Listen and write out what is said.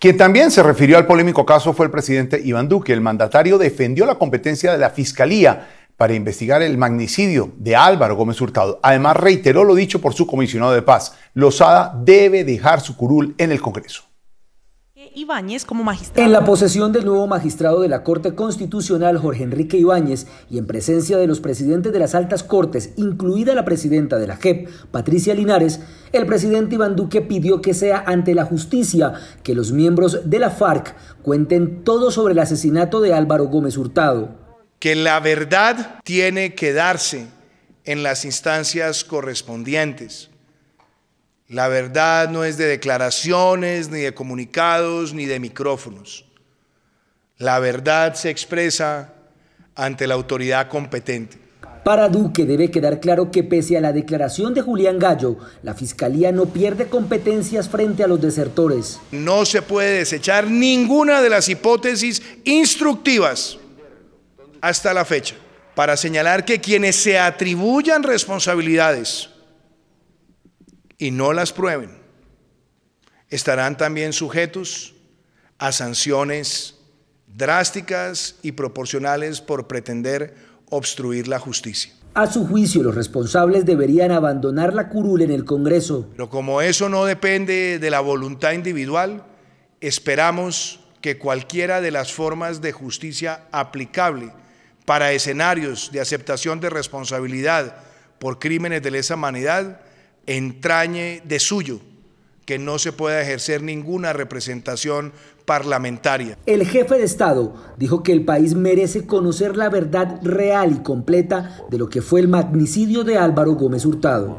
Quien también se refirió al polémico caso fue el presidente Iván Duque. El mandatario defendió la competencia de la Fiscalía para investigar el magnicidio de Álvaro Gómez Hurtado. Además, reiteró lo dicho por su comisionado de paz. Lozada debe dejar su curul en el Congreso. Ibáñez como magistrado. En la posesión del nuevo magistrado de la Corte Constitucional, Jorge Enrique Ibáñez, y en presencia de los presidentes de las altas cortes, incluida la presidenta de la JEP, Patricia Linares, el presidente Iván Duque pidió que sea ante la justicia que los miembros de la FARC cuenten todo sobre el asesinato de Álvaro Gómez Hurtado. Que la verdad tiene que darse en las instancias correspondientes la verdad no es de declaraciones, ni de comunicados, ni de micrófonos. La verdad se expresa ante la autoridad competente. Para Duque debe quedar claro que pese a la declaración de Julián Gallo, la Fiscalía no pierde competencias frente a los desertores. No se puede desechar ninguna de las hipótesis instructivas hasta la fecha para señalar que quienes se atribuyan responsabilidades y no las prueben, estarán también sujetos a sanciones drásticas y proporcionales por pretender obstruir la justicia. A su juicio, los responsables deberían abandonar la curul en el Congreso. Pero como eso no depende de la voluntad individual, esperamos que cualquiera de las formas de justicia aplicable para escenarios de aceptación de responsabilidad por crímenes de lesa humanidad entrañe de suyo que no se pueda ejercer ninguna representación parlamentaria. El jefe de Estado dijo que el país merece conocer la verdad real y completa de lo que fue el magnicidio de Álvaro Gómez Hurtado.